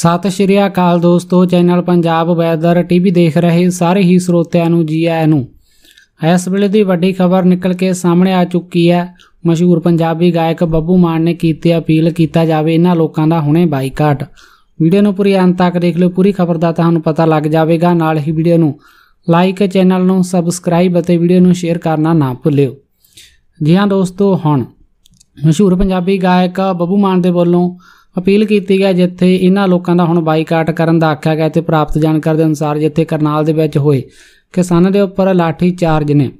ਸਤਿ ਸ਼੍ਰੀ ਅਕਾਲ ਦੋਸਤੋ channel Punjab weather TV ਦੇਖ ਰਹੇ ਸਾਰੇ ਹੀ ਸਰੋਤਿਆਂ ਨੂੰ ਜੀ ਆਇਆਂ ਨੂੰ ਇਸ ਵੇਲੇ ਦੀ ਵੱਡੀ ਖਬਰ ਨਿਕਲ ਕੇ ਸਾਹਮਣੇ ਆ ਚੁੱਕੀ ਹੈ ਮਸ਼ਹੂਰ ਪੰਜਾਬੀ ਗਾਇਕ ਬੱਬੂ ਮਾਨ ਨੇ ਕੀਤੀ ਅਪੀਲ ਕੀਤਾ ਜਾਵੇ ਇਹਨਾਂ ਲੋਕਾਂ ਦਾ ਹੁਣੇ ਬਾਈਕਾਟ ਵੀਡੀਓ ਨੂੰ ਪੂਰੀ ਅੰਤ ਤੱਕ ਦੇਖ ਲਓ ਪੂਰੀ ਖਬਰ ਦਾ ਤੁਹਾਨੂੰ ਪਤਾ ਲੱਗ ਜਾਵੇਗਾ ਨਾਲ ਹੀ ਵੀਡੀਓ ਨੂੰ ਲਾਈਕ ਚੈਨਲ ਨੂੰ ਸਬਸਕ੍ਰਾਈਬ ਅਤੇ ਵੀਡੀਓ ਨੂੰ ਸ਼ੇਅਰ ਕਰਨਾ ਨਾ ਭੁੱਲਿਓ ਜੀ ਹਾਂ ਦੋਸਤੋ ਹੁਣ ਮਸ਼ਹੂਰ ਪੰਜਾਬੀ ਗਾਇਕ ਬੱਬੂ ਮਾਨ ਦੇ ਵੱਲੋਂ ਅਪੀਲ ਕੀਤੀ ਗਿਆ ਜਿੱਥੇ ਇਹਨਾਂ ਲੋਕਾਂ ਦਾ ਹੁਣ ਬਾਈਕਾਟ ਕਰਨ ਦਾ ਆਖਿਆ ਗਿਆ ਤੇ ਪ੍ਰਾਪਤ ਜਾਣਕਾਰੀ ਦੇ ਅਨੁਸਾਰ ਜਿੱਥੇ ਕਰਨਾਲ ਦੇ ਵਿੱਚ ਹੋਏ ਕਿਸਾਨਾਂ ਦੇ ਉੱਪਰ ਲਾਠੀ ਚਾਰਜ ਨੇ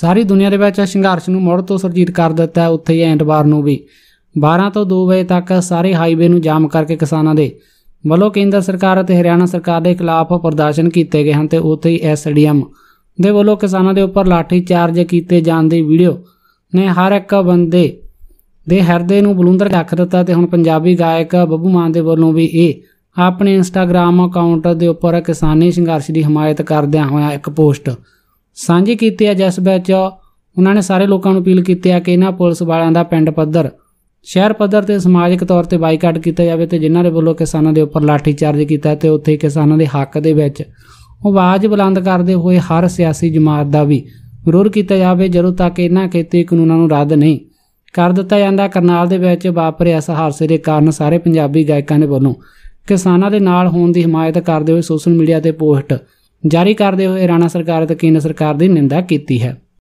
ਸਾਰੀ ਦੁਨੀਆ ਦੇ ਵਿੱਚ ਸੰਘਰਸ਼ ਨੂੰ ਮੋੜ ਤੋਂ ਸਰਜੀਤ ਕਰ ਦਿੱਤਾ ਉੱਥੇ ਹੀ ਐਂਡਵਾਰ ਨੂੰ ਵੀ 12 ਤੋਂ 2 ਵਜੇ ਤੱਕ ਸਾਰੇ ਹਾਈਵੇ ਨੂੰ ਜਾਮ ਕਰਕੇ ਕਿਸਾਨਾਂ ਦੇ ਵੱਲੋਂ ਕੇਂਦਰ ਸਰਕਾਰ ਅਤੇ ਹਰਿਆਣਾ ਸਰਕਾਰ ਦੇ ਖਿਲਾਫ ਪ੍ਰਦਰਸ਼ਨ ਕੀਤੇ ਗਏ ਹਨ ਤੇ ਉੱਥੇ ਹੀ ਐਸਡੀਐਮ ਦੇ ਵੱਲੋਂ ਕਿਸਾਨਾਂ ਦੇ ਉੱਪਰ ਲਾਠੀ ਚਾਰਜ ਕੀਤੇ ਜਾਣ ਦੀ ਵੀਡੀਓ ਨੇ ਹਰ ਇੱਕ ਬੰਦੇ ਦੇ ਹਿਰਦੇ ਨੂੰ ਬਲੂੰਦਰ ਰੱਖ ਦਿੱਤਾ ਤੇ ਹੁਣ ਪੰਜਾਬੀ ਗਾਇਕ ਬੱਬੂ ਮਾਨ ਦੇ ਵੱਲੋਂ ਵੀ ਇਹ ਆਪਣੇ ਇੰਸਟਾਗ੍ਰam ਅਕਾਊਂਟ ਦੇ ਉੱਪਰ ਕਿਸਾਨੀ ਸੰਘਰਸ਼ ਦੀ ਹਮਾਇਤ ਕਰਦਿਆਂ ਹੋਇਆ ਇੱਕ ਪੋਸਟ ਸਾਂਝੀ ਕੀਤੀ ਹੈ ਜਿਸ ਵਿੱਚ ਉਹਨਾਂ ਨੇ ਸਾਰੇ ਲੋਕਾਂ ਨੂੰ ਅਪੀਲ ਕੀਤੀ ਹੈ ਕਿ ਇਹਨਾਂ ਪੁਲਿਸ ਵਾਲਿਆਂ ਦਾ ਪਿੰਡ ਪੱਧਰ ਸ਼ਹਿਰ ਪੱਧਰ ਤੇ ਸਮਾਜਿਕ ਤੌਰ ਤੇ ਬਾਈਕਾਟ ਕੀਤਾ ਜਾਵੇ ਤੇ ਜਿਨ੍ਹਾਂ ਦੇ ਵੱਲੋਂ ਕਿਸਾਨਾਂ ਦੇ ਉੱਪਰ ਲਾਠੀ ਚਾਰਜ ਕੀਤਾ ਤੇ ਉੱਥੇ ਕਿਸਾਨਾਂ ਦੇ ਹੱਕ ਦੇ ਵਿੱਚ ਆਵਾਜ਼ ਬੁਲੰਦ ਕਰਦੇ ਹੋਏ ਹਰ ਸਿਆਸੀ ਜਮਾਤ ਦਾ ਵੀ ਵਿਰੋਧ ਕੀਤਾ ਜਾਵੇ ਜਦੋਂ ਤੱਕ ਇਹਨਾਂ ਖੇਤੀ ਕਾਨੂੰਨਾਂ ਨੂੰ ਰੱਦ ਨਹੀਂ ਕਰ ਦਿੱਤਾ ਜਾਂਦਾ ਕਰਨਾਲ ਦੇ ਵਿੱਚ ਵਾਪਰੇ ਇਸ ਹਾਦਸੇ ਦੇ ਕਾਰਨ ਸਾਰੇ ਪੰਜਾਬੀ ਗਾਇਕਾਂ ਨੇ ਵੱਲੋਂ ਕਿਸਾਨਾਂ ਦੇ ਨਾਲ ਹੋਣ ਦੀ ਹਮਾਇਤ ਕਰਦੇ ਹੋਏ ਸੋਸ਼ਲ ਮੀਡੀਆ ਤੇ ਪੋਸਟ ਜਾਰੀ ਕਰਦੇ ਹੋਏ ਰਾਣਾ ਸਰਕਾਰ ਤੇ ਕੇਂਦਰ ਸਰਕਾਰ ਦੀ ਨਿੰਦਾ ਕੀਤੀ ਹੈ